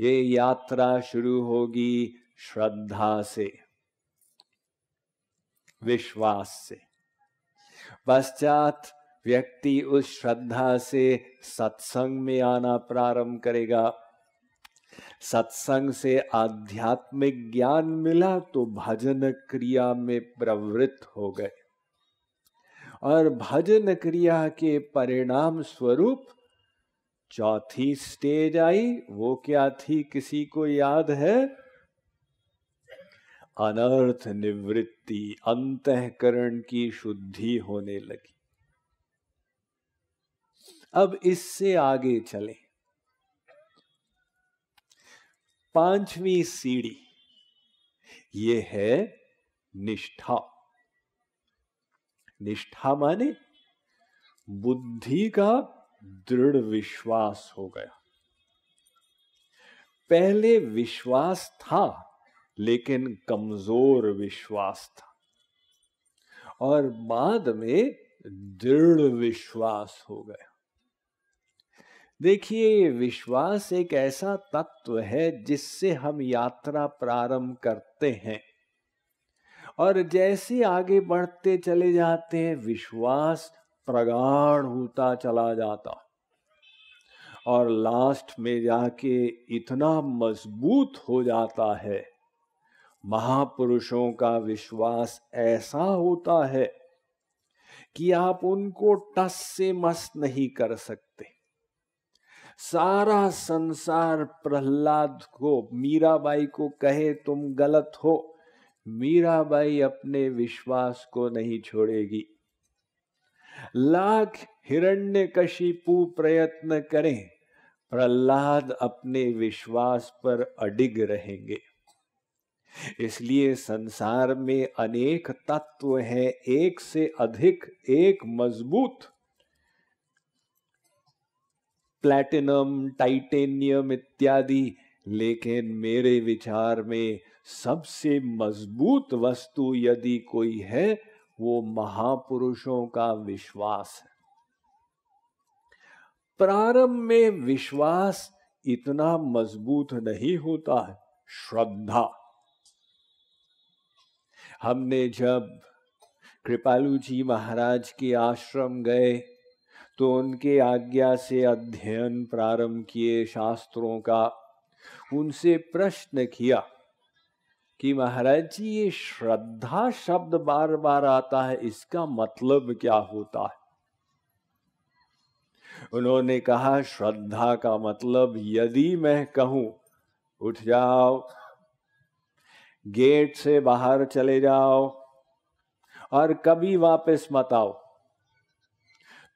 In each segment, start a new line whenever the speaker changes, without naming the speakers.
ये यात्रा शुरू होगी श्रद्धा से विश्वास से पश्चात व्यक्ति उस श्रद्धा से सत्संग में आना प्रारंभ करेगा सत्संग से आध्यात्मिक ज्ञान मिला तो भजन क्रिया में प्रवृत्त हो गए और भजन क्रिया के परिणाम स्वरूप चौथी स्टेज आई वो क्या थी किसी को याद है अनर्थ निवृत्ति अंतकरण की शुद्धि होने लगी अब इससे आगे चले पांचवी सीढ़ी ये है निष्ठा निष्ठा माने बुद्धि का दृढ़ विश्वास हो गया पहले विश्वास था लेकिन कमजोर विश्वास था और बाद में दृढ़ विश्वास हो गया देखिए विश्वास एक ऐसा तत्व है जिससे हम यात्रा प्रारंभ करते हैं और जैसे आगे बढ़ते चले जाते हैं विश्वास प्रगाढ़ होता चला जाता और लास्ट में जाके इतना मजबूत हो जाता है महापुरुषों का विश्वास ऐसा होता है कि आप उनको टस से मस नहीं कर सकते सारा संसार प्रहलाद को मीराबाई को कहे तुम गलत हो मीराबाई अपने विश्वास को नहीं छोड़ेगी लाख हिरण्यकशिपु प्रयत्न करें प्रहलाद अपने विश्वास पर अडिग रहेंगे इसलिए संसार में अनेक तत्व हैं एक से अधिक एक मजबूत प्लैटिनम टाइटेनियम इत्यादि लेकिन मेरे विचार में सबसे मजबूत वस्तु यदि कोई है वो महापुरुषों का विश्वास है प्रारंभ में विश्वास इतना मजबूत नहीं होता है श्रद्धा हमने जब कृपालू जी महाराज के आश्रम गए तो उनके आज्ञा से अध्ययन प्रारंभ किए शास्त्रों का उनसे प्रश्न किया कि महाराज जी ये श्रद्धा शब्द बार बार आता है इसका मतलब क्या होता है उन्होंने कहा श्रद्धा का मतलब यदि मैं कहूं उठ जाओ गेट से बाहर चले जाओ और कभी वापस मत आओ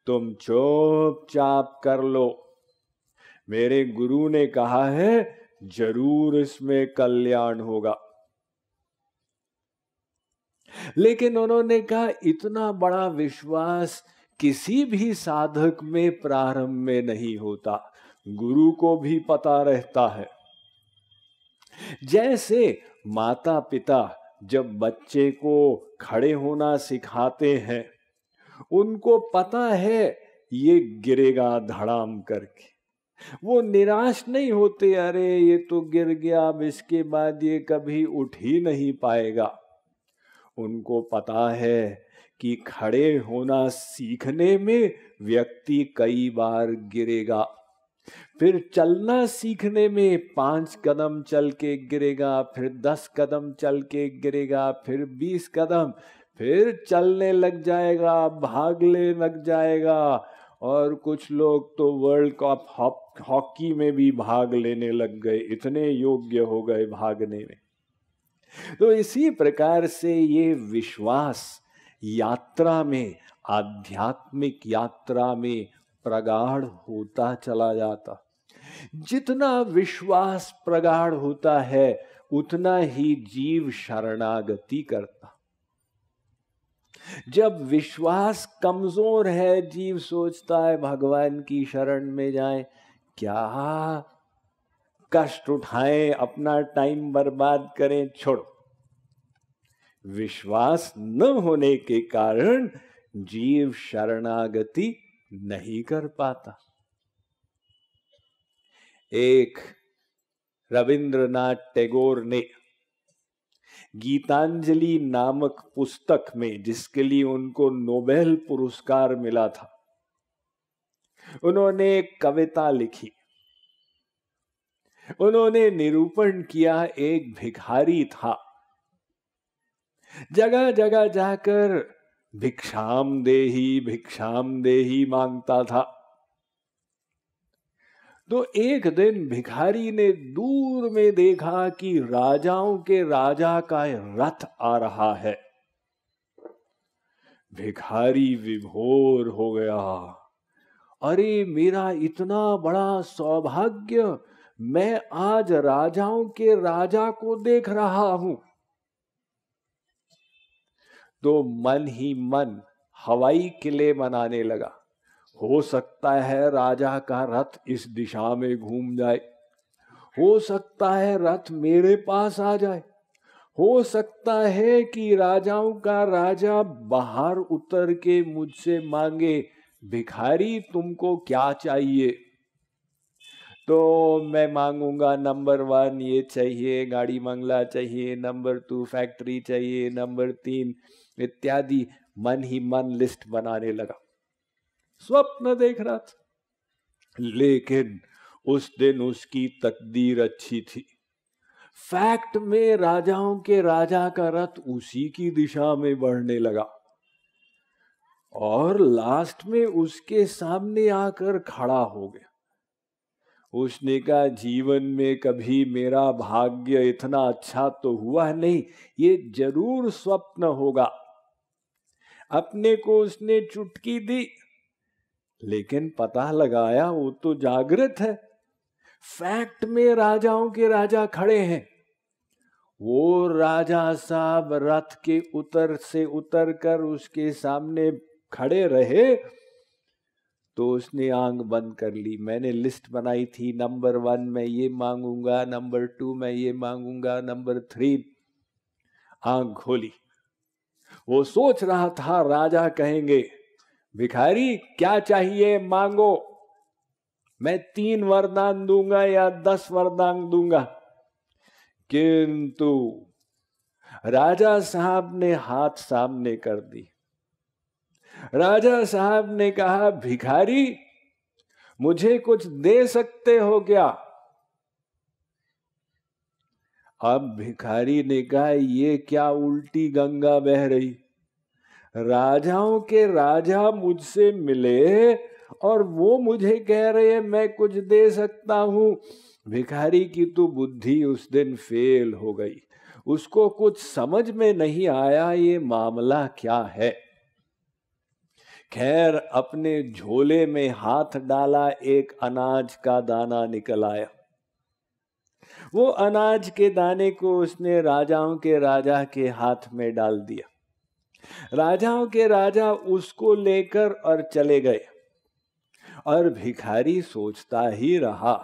तुम चुपचाप कर लो मेरे गुरु ने कहा है जरूर इसमें कल्याण होगा लेकिन उन्होंने कहा इतना बड़ा विश्वास किसी भी साधक में प्रारंभ में नहीं होता गुरु को भी पता रहता है जैसे माता पिता जब बच्चे को खड़े होना सिखाते हैं उनको पता है ये गिरेगा धड़ाम करके वो निराश नहीं होते अरे ये तो गिर गया अब इसके बाद ये कभी उठ ही नहीं पाएगा उनको पता है कि खड़े होना सीखने में व्यक्ति कई बार गिरेगा फिर चलना सीखने में पांच कदम चल के गिरेगा फिर दस कदम चल के गिरेगा फिर बीस कदम फिर चलने लग जाएगा भागने लग जाएगा और कुछ लोग तो वर्ल्ड कप हॉकी में भी भाग लेने लग गए इतने योग्य हो गए भागने में तो इसी प्रकार से ये विश्वास यात्रा में आध्यात्मिक यात्रा में प्रगाढ़ होता चला जाता जितना विश्वास प्रगाढ़ होता है उतना ही जीव शरणागति करता जब विश्वास कमजोर है जीव सोचता है भगवान की शरण में जाए क्या कष्ट उठाए अपना टाइम बर्बाद करें छोड़ो विश्वास न होने के कारण जीव शरणागति नहीं कर पाता एक रविंद्रनाथ टैगोर ने गीतांजलि नामक पुस्तक में जिसके लिए उनको नोबेल पुरस्कार मिला था उन्होंने एक कविता लिखी उन्होंने निरूपण किया एक भिखारी था जगह जगह जाकर भिक्षाम देही भिक्षाम देही मांगता था तो एक दिन भिखारी ने दूर में देखा कि राजाओं के राजा का रथ आ रहा है भिखारी विभोर हो गया अरे मेरा इतना बड़ा सौभाग्य मैं आज राजाओं के राजा को देख रहा हूं तो मन ही मन हवाई किले मनाने लगा हो सकता है राजा का रथ इस दिशा में घूम जाए हो सकता है रथ मेरे पास आ जाए हो सकता है कि राजाओं का राजा बाहर उतर के मुझसे मांगे भिखारी तुमको क्या चाहिए तो मैं मांगूंगा नंबर वन ये चाहिए गाड़ी मंगला चाहिए नंबर टू फैक्ट्री चाहिए नंबर तीन इत्यादि मन ही मन लिस्ट बनाने लगा स्वप्न देख रहा था लेकिन उस दिन उसकी तकदीर अच्छी थी फैक्ट में राजाओं के राजा का रथ उसी की दिशा में बढ़ने लगा और लास्ट में उसके सामने आकर खड़ा हो गया उसने कहा जीवन में कभी मेरा भाग्य इतना अच्छा तो हुआ नहीं ये जरूर स्वप्न होगा अपने को उसने चुटकी दी लेकिन पता लगाया वो तो जागृत है फैक्ट में राजाओं के राजा खड़े हैं वो राजा साहब रथ के उतर से उतर कर उसके सामने खड़े रहे तो उसने आंग बंद कर ली मैंने लिस्ट बनाई थी नंबर वन में ये मांगूंगा नंबर टू में ये मांगूंगा नंबर थ्री आंग खोली वो सोच रहा था राजा कहेंगे भिखारी क्या चाहिए मांगो मैं तीन वरदान दूंगा या दस वरदान दूंगा किंतु राजा साहब ने हाथ सामने कर दी राजा साहब ने कहा भिखारी मुझे कुछ दे सकते हो क्या अब भिखारी ने कहा ये क्या उल्टी गंगा बह रही राजाओं के राजा मुझसे मिले और वो मुझे कह रहे हैं मैं कुछ दे सकता हूं भिखारी की तो बुद्धि उस दिन फेल हो गई उसको कुछ समझ में नहीं आया ये मामला क्या है खैर अपने झोले में हाथ डाला एक अनाज का दाना निकल आया वो अनाज के दाने को उसने राजाओं के राजा के हाथ में डाल दिया राजाओं के राजा उसको लेकर और चले गए और भिखारी सोचता ही रहा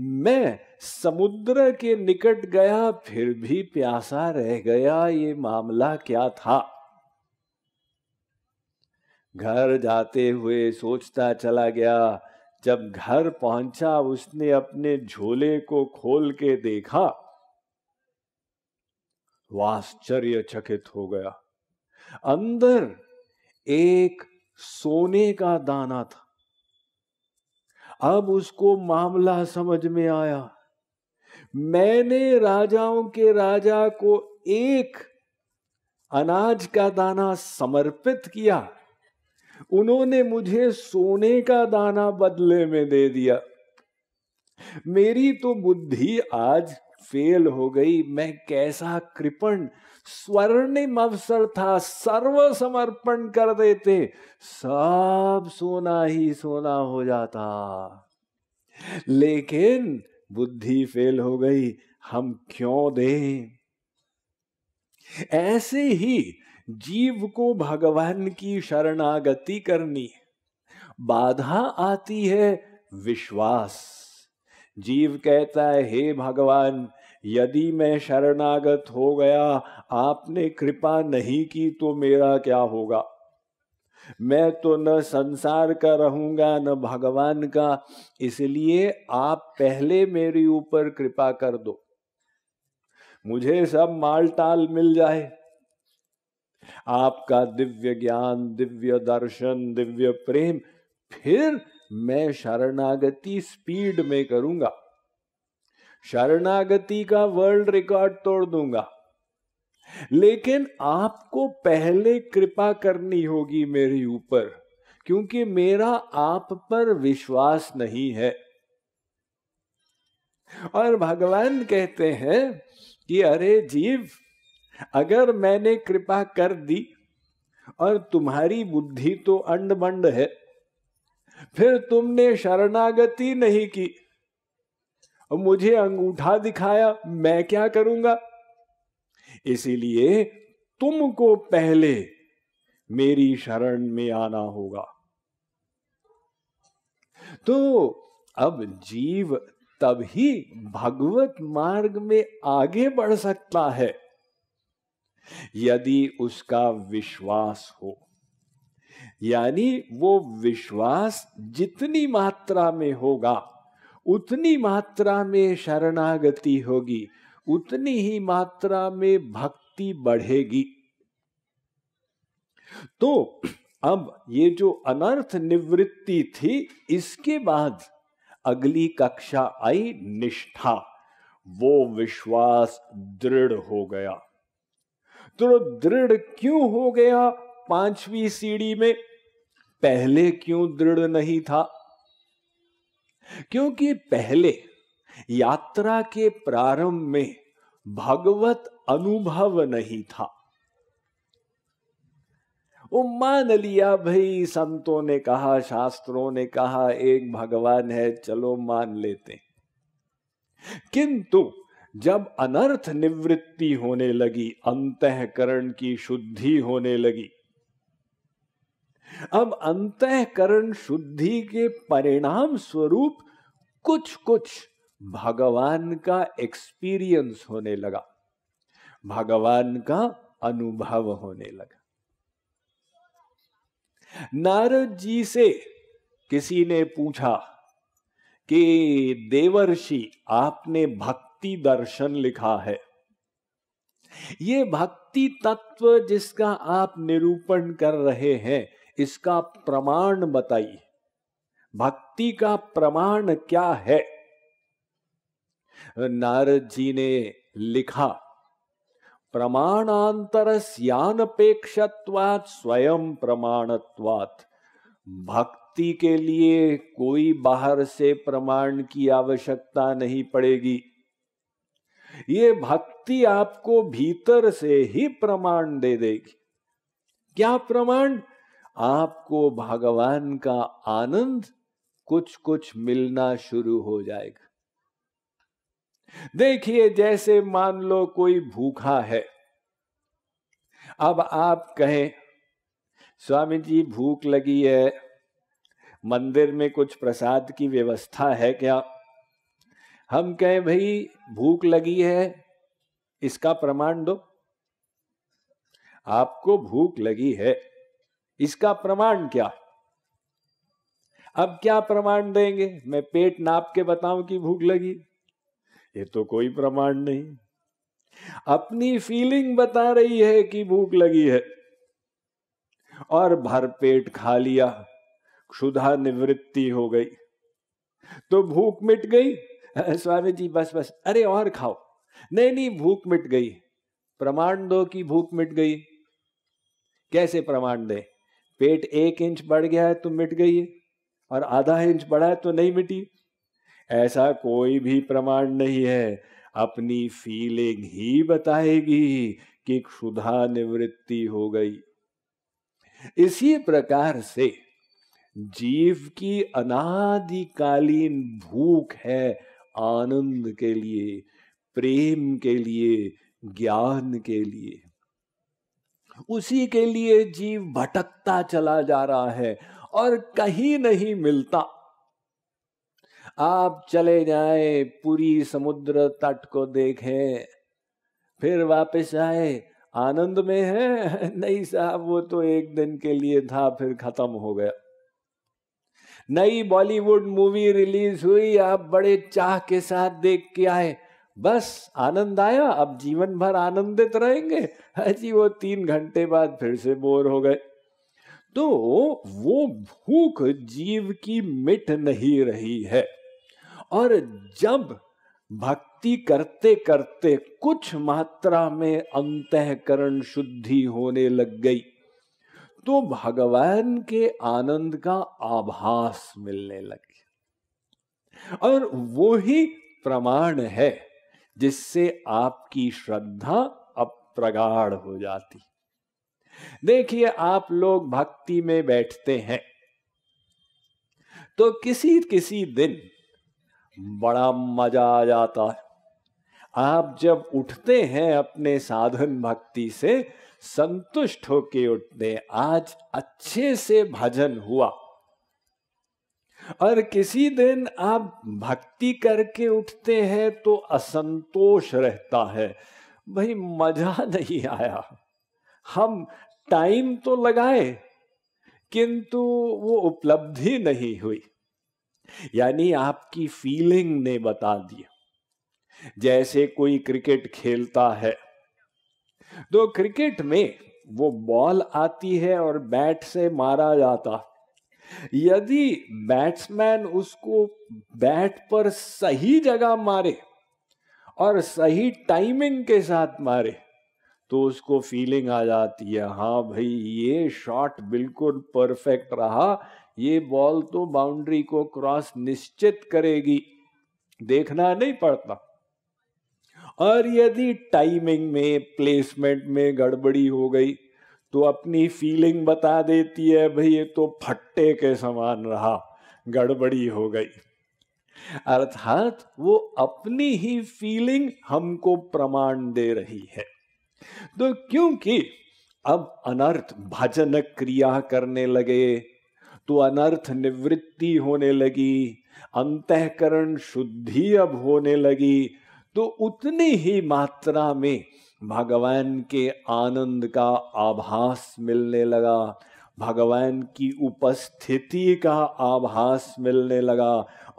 मैं समुद्र के निकट गया फिर भी प्यासा रह गया ये मामला क्या था घर जाते हुए सोचता चला गया जब घर पहुंचा उसने अपने झोले को खोल के देखा वह आश्चर्यचकित हो गया अंदर एक सोने का दाना था अब उसको मामला समझ में आया मैंने राजाओं के राजा को एक अनाज का दाना समर्पित किया उन्होंने मुझे सोने का दाना बदले में दे दिया मेरी तो बुद्धि आज फेल हो गई मैं कैसा कृपण स्वर्णिम अवसर था सर्व समर्पण कर देते सब सोना ही सोना हो जाता लेकिन बुद्धि फेल हो गई हम क्यों दें ऐसे ही जीव को भगवान की शरणागति करनी बाधा आती है विश्वास जीव कहता है हे भगवान यदि मैं शरणागत हो गया आपने कृपा नहीं की तो मेरा क्या होगा मैं तो न संसार का रहूंगा न भगवान का इसलिए आप पहले मेरे ऊपर कृपा कर दो मुझे सब माल टाल मिल जाए आपका दिव्य ज्ञान दिव्य दर्शन दिव्य प्रेम फिर मैं शरणागति स्पीड में करूंगा शरणागति का वर्ल्ड रिकॉर्ड तोड़ दूंगा लेकिन आपको पहले कृपा करनी होगी मेरे ऊपर क्योंकि मेरा आप पर विश्वास नहीं है और भगवान कहते हैं कि अरे जीव अगर मैंने कृपा कर दी और तुम्हारी बुद्धि तो अंड है फिर तुमने शरणागति नहीं की और मुझे अंगूठा दिखाया मैं क्या करूंगा इसीलिए तुमको पहले मेरी शरण में आना होगा तो अब जीव तभी भगवत मार्ग में आगे बढ़ सकता है यदि उसका विश्वास हो यानी वो विश्वास जितनी मात्रा में होगा उतनी मात्रा में शरणागति होगी उतनी ही मात्रा में भक्ति बढ़ेगी तो अब ये जो अनर्थ निवृत्ति थी इसके बाद अगली कक्षा आई निष्ठा वो विश्वास दृढ़ हो गया तो दृढ़ क्यों हो गया पांचवी सीढ़ी में पहले क्यों दृढ़ नहीं था क्योंकि पहले यात्रा के प्रारंभ में भगवत अनुभव नहीं था वो मान लिया भाई संतों ने कहा शास्त्रों ने कहा एक भगवान है चलो मान लेते किंतु जब अनर्थ निवृत्ति होने लगी अंतकरण की शुद्धि होने लगी अब अंतकरण शुद्धि के परिणाम स्वरूप कुछ कुछ भगवान का एक्सपीरियंस होने लगा भगवान का अनुभव होने लगा नारद जी से किसी ने पूछा कि देवर्षि आपने भक्त भक्ति दर्शन लिखा है ये भक्ति तत्व जिसका आप निरूपण कर रहे हैं इसका प्रमाण बताइए भक्ति का प्रमाण क्या है नारद जी ने लिखा प्रमाणांतर अपेक्ष स्वयं प्रमाणत्वात भक्ति के लिए कोई बाहर से प्रमाण की आवश्यकता नहीं पड़ेगी ये भक्ति आपको भीतर से ही प्रमाण दे देगी क्या प्रमाण आपको भगवान का आनंद कुछ कुछ मिलना शुरू हो जाएगा देखिए जैसे मान लो कोई भूखा है अब आप कहें स्वामी जी भूख लगी है मंदिर में कुछ प्रसाद की व्यवस्था है क्या हम कहें भाई भूख लगी है इसका प्रमाण दो आपको भूख लगी है इसका प्रमाण क्या अब क्या प्रमाण देंगे मैं पेट नाप के बताऊं कि भूख लगी ये तो कोई प्रमाण नहीं अपनी फीलिंग बता रही है कि भूख लगी है और भर पेट खा लिया क्षुधा निवृत्ति हो गई तो भूख मिट गई स्वामी जी बस बस अरे और खाओ नहीं नहीं भूख मिट गई प्रमाण दो कि भूख मिट गई कैसे प्रमाण दे पेट एक इंच बढ़ गया है तो मिट गई और आधा इंच बढ़ा है तो नहीं मिटी ऐसा कोई भी प्रमाण नहीं है अपनी फीलिंग ही बताएगी कि क्षुधा निवृत्ति हो गई इसी प्रकार से जीव की अनादिकालीन भूख है आनंद के लिए प्रेम के लिए ज्ञान के लिए उसी के लिए जीव भटकता चला जा रहा है और कहीं नहीं मिलता आप चले जाए पूरी समुद्र तट को देखें फिर वापस आए आनंद में है नहीं साहब वो तो एक दिन के लिए था फिर खत्म हो गया नई बॉलीवुड मूवी रिलीज हुई आप बड़े चाह के साथ देख के आए बस आनंद आया अब जीवन भर आनंदित रहेंगे अजी वो तीन घंटे बाद फिर से बोर हो गए तो वो भूख जीव की मिट नहीं रही है और जब भक्ति करते करते कुछ मात्रा में अंतकरण शुद्धि होने लग गई तो भगवान के आनंद का आभास मिलने लगे और वो ही प्रमाण है जिससे आपकी श्रद्धा अप्रगाढ़ हो जाती देखिए आप लोग भक्ति में बैठते हैं तो किसी किसी दिन बड़ा मजा आ जाता है आप जब उठते हैं अपने साधन भक्ति से संतुष्ट होके उठते आज अच्छे से भजन हुआ और किसी दिन आप भक्ति करके उठते हैं तो असंतोष रहता है भाई मजा नहीं आया हम टाइम तो लगाए किंतु वो उपलब्धि नहीं हुई यानी आपकी फीलिंग ने बता दिया जैसे कोई क्रिकेट खेलता है तो क्रिकेट में वो बॉल आती है और बैट से मारा जाता यदि बैट्समैन उसको बैट पर सही जगह मारे और सही टाइमिंग के साथ मारे तो उसको फीलिंग आ जाती है हाँ भाई ये शॉट बिल्कुल परफेक्ट रहा ये बॉल तो बाउंड्री को क्रॉस निश्चित करेगी देखना नहीं पड़ता और यदि टाइमिंग में प्लेसमेंट में गड़बड़ी हो गई तो अपनी फीलिंग बता देती है भाई ये तो फट्टे के समान रहा गड़बड़ी हो गई अर्थात वो अपनी ही फीलिंग हमको प्रमाण दे रही है तो क्योंकि अब अनर्थ भजन क्रिया करने लगे तो अनर्थ निवृत्ति होने लगी अंतकरण शुद्धि अब होने लगी तो उतनी ही मात्रा में भगवान के आनंद का आभास मिलने लगा भगवान की उपस्थिति का आभास मिलने लगा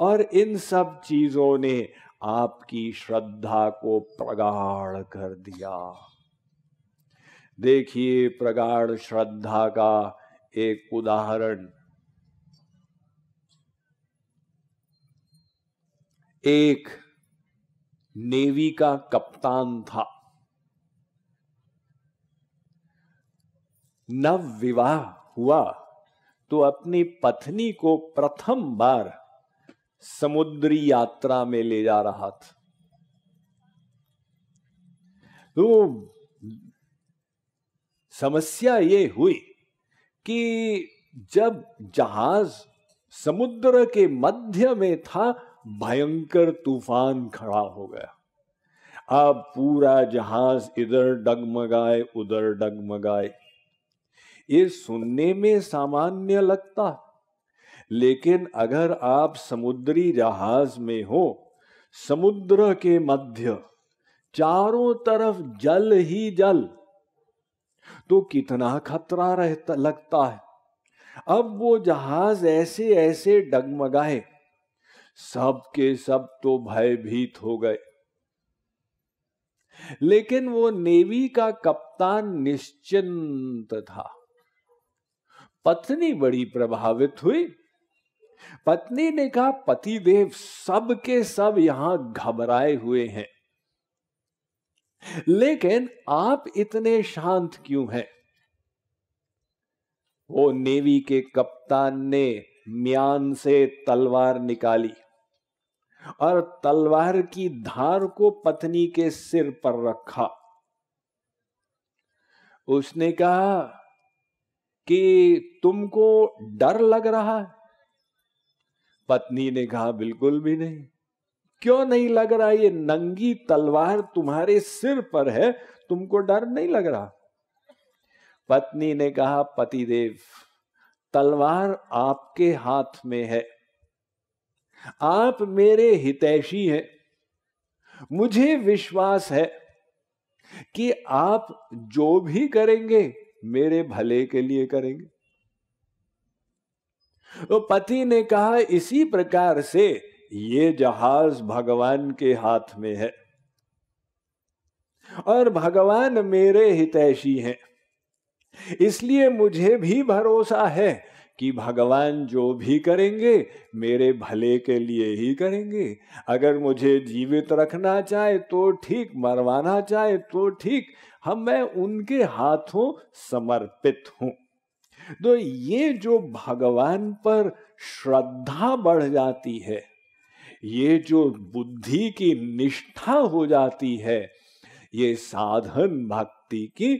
और इन सब चीजों ने आपकी श्रद्धा को प्रगाढ़ कर दिया देखिए प्रगाढ़ श्रद्धा का एक उदाहरण एक नेवी का कप्तान था नव विवाह हुआ तो अपनी पत्नी को प्रथम बार समुद्री यात्रा में ले जा रहा था तो समस्या ये हुई कि जब जहाज समुद्र के मध्य में था भयंकर तूफान खड़ा हो गया अब पूरा जहाज इधर डगमगाए उधर डगमगाए ये सुनने में सामान्य लगता लेकिन अगर आप समुद्री जहाज में हो समुद्र के मध्य चारों तरफ जल ही जल तो कितना खतरा रहता लगता है अब वो जहाज ऐसे ऐसे डगमगाए सब के सब तो भयभीत हो गए लेकिन वो नेवी का कप्तान निश्चिंत था पत्नी बड़ी प्रभावित हुई पत्नी ने कहा पतिदेव सब के सब यहां घबराए हुए हैं लेकिन आप इतने शांत क्यों हैं वो नेवी के कप्तान ने म्यान से तलवार निकाली और तलवार की धार को पत्नी के सिर पर रखा उसने कहा कि तुमको डर लग रहा है पत्नी ने कहा बिल्कुल भी नहीं क्यों नहीं लग रहा ये नंगी तलवार तुम्हारे सिर पर है तुमको डर नहीं लग रहा पत्नी ने कहा पतिदेव तलवार आपके हाथ में है आप मेरे हितैषी हैं मुझे विश्वास है कि आप जो भी करेंगे मेरे भले के लिए करेंगे तो पति ने कहा इसी प्रकार से ये जहाज भगवान के हाथ में है और भगवान मेरे हितैषी हैं इसलिए मुझे भी भरोसा है कि भगवान जो भी करेंगे मेरे भले के लिए ही करेंगे अगर मुझे जीवित रखना चाहे तो ठीक मरवाना चाहे तो ठीक हम मैं उनके हाथों समर्पित हूं तो ये जो भगवान पर श्रद्धा बढ़ जाती है ये जो बुद्धि की निष्ठा हो जाती है ये साधन भक्ति की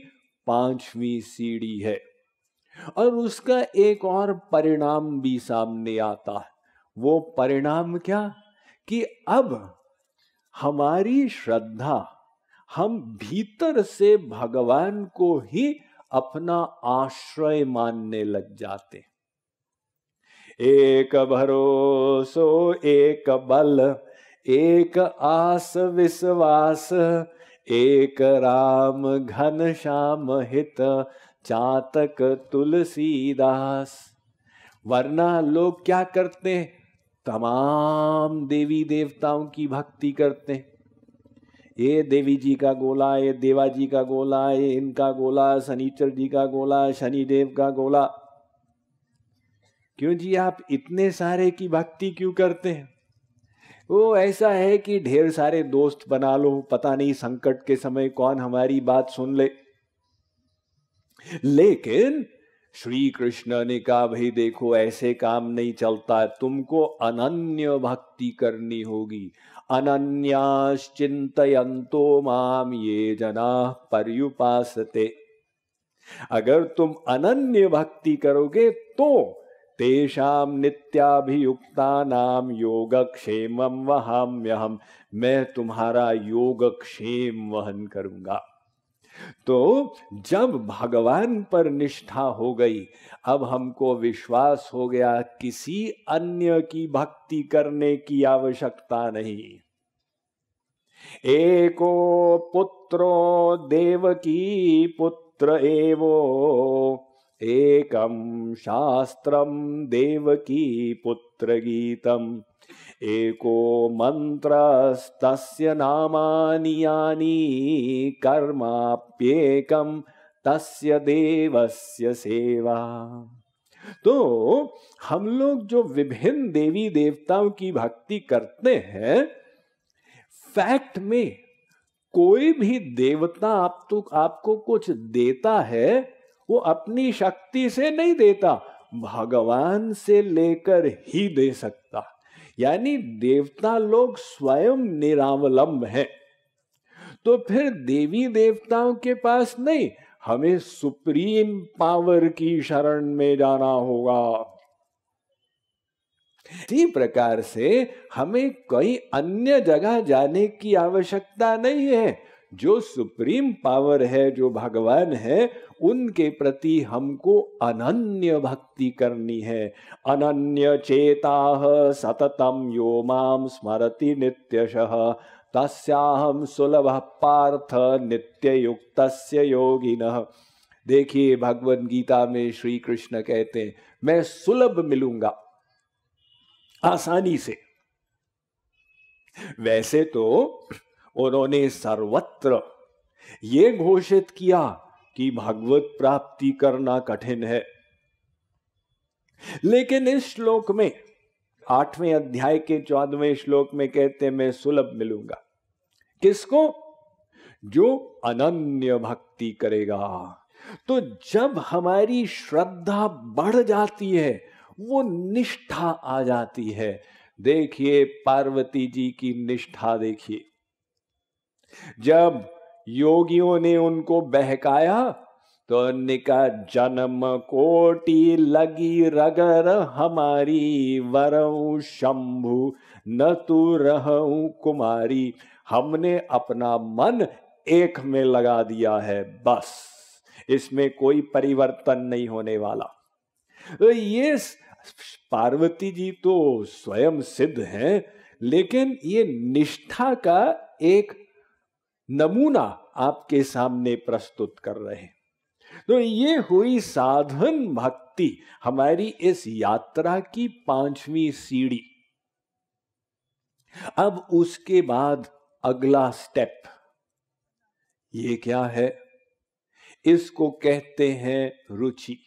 पांचवी सीढ़ी है और उसका एक और परिणाम भी सामने आता है वो परिणाम क्या कि अब हमारी श्रद्धा हम भीतर से भगवान को ही अपना आश्रय मानने लग जाते एक भरोसो एक बल एक आस विश्वास एक राम घन श्याम हित चातक तुलसीदास वरना लोग क्या करते हैं तमाम देवी देवताओं की भक्ति करते हैं ये देवी जी का गोला ये देवा जी का गोला ये इनका गोला शनिचर जी का गोला शनिदेव का गोला क्यों जी आप इतने सारे की भक्ति क्यों करते हैं वो ऐसा है कि ढेर सारे दोस्त बना लो पता नहीं संकट के समय कौन हमारी बात सुन ले लेकिन श्री कृष्ण ने कहा भाई देखो ऐसे काम नहीं चलता तुमको अनन्य भक्ति करनी होगी अनन्याश्चिंतो माम ये जना पर अगर तुम अनन्य भक्ति करोगे तो तेषा नित्याभियुक्ता नाम वहाम्य हम मैं तुम्हारा योगक्षेम वहन करूंगा तो जब भगवान पर निष्ठा हो गई अब हमको विश्वास हो गया किसी अन्य की भक्ति करने की आवश्यकता नहीं एको पुत्रो देव की पुत्र एवो एकम देवकी पुत्र गीतम एको मंत्रस्तस्य नामानि यानि कर्माप्येकं तस्य देवस्य सेवा तो हम लोग जो विभिन्न देवी देवताओं की भक्ति करते हैं फैक्ट में कोई भी देवता आप तो आपको कुछ देता है वो अपनी शक्ति से नहीं देता भगवान से लेकर ही दे सकता यानी देवता लोग स्वयं निरावलंब हैं तो फिर देवी देवताओं के पास नहीं हमें सुप्रीम पावर की शरण में जाना होगा इसी प्रकार से हमें कोई अन्य जगह जाने की आवश्यकता नहीं है जो सुप्रीम पावर है जो भगवान है उनके प्रति हमको अनन्य भक्ति करनी है अनन्य चेता सततम यो माम स्मरती नित्यश तस्याहम सुलभ पार्थ नित्य युक्त योगिन देखिए भगवद गीता में श्री कृष्ण कहते हैं मैं सुलभ मिलूंगा आसानी से वैसे तो उन्होंने सर्वत्र ये घोषित किया कि भागवत प्राप्ति करना कठिन है लेकिन इस श्लोक में आठवें अध्याय के चौदहवें श्लोक में कहते मैं सुलभ मिलूंगा किसको जो अनन्य भक्ति करेगा तो जब हमारी श्रद्धा बढ़ जाती है वो निष्ठा आ जाती है देखिए पार्वती जी की निष्ठा देखिए जब योगियों ने उनको बहकाया तो निका जन्म कोटि लगी रगर हमारी वरऊ शंभु न तू रह कुमारी हमने अपना मन एक में लगा दिया है बस इसमें कोई परिवर्तन नहीं होने वाला तो ये पार्वती जी तो स्वयं सिद्ध हैं लेकिन ये निष्ठा का एक नमूना आपके सामने प्रस्तुत कर रहे हैं तो ये हुई साधन भक्ति हमारी इस यात्रा की पांचवी सीढ़ी अब उसके बाद अगला स्टेप ये क्या है इसको कहते हैं रुचि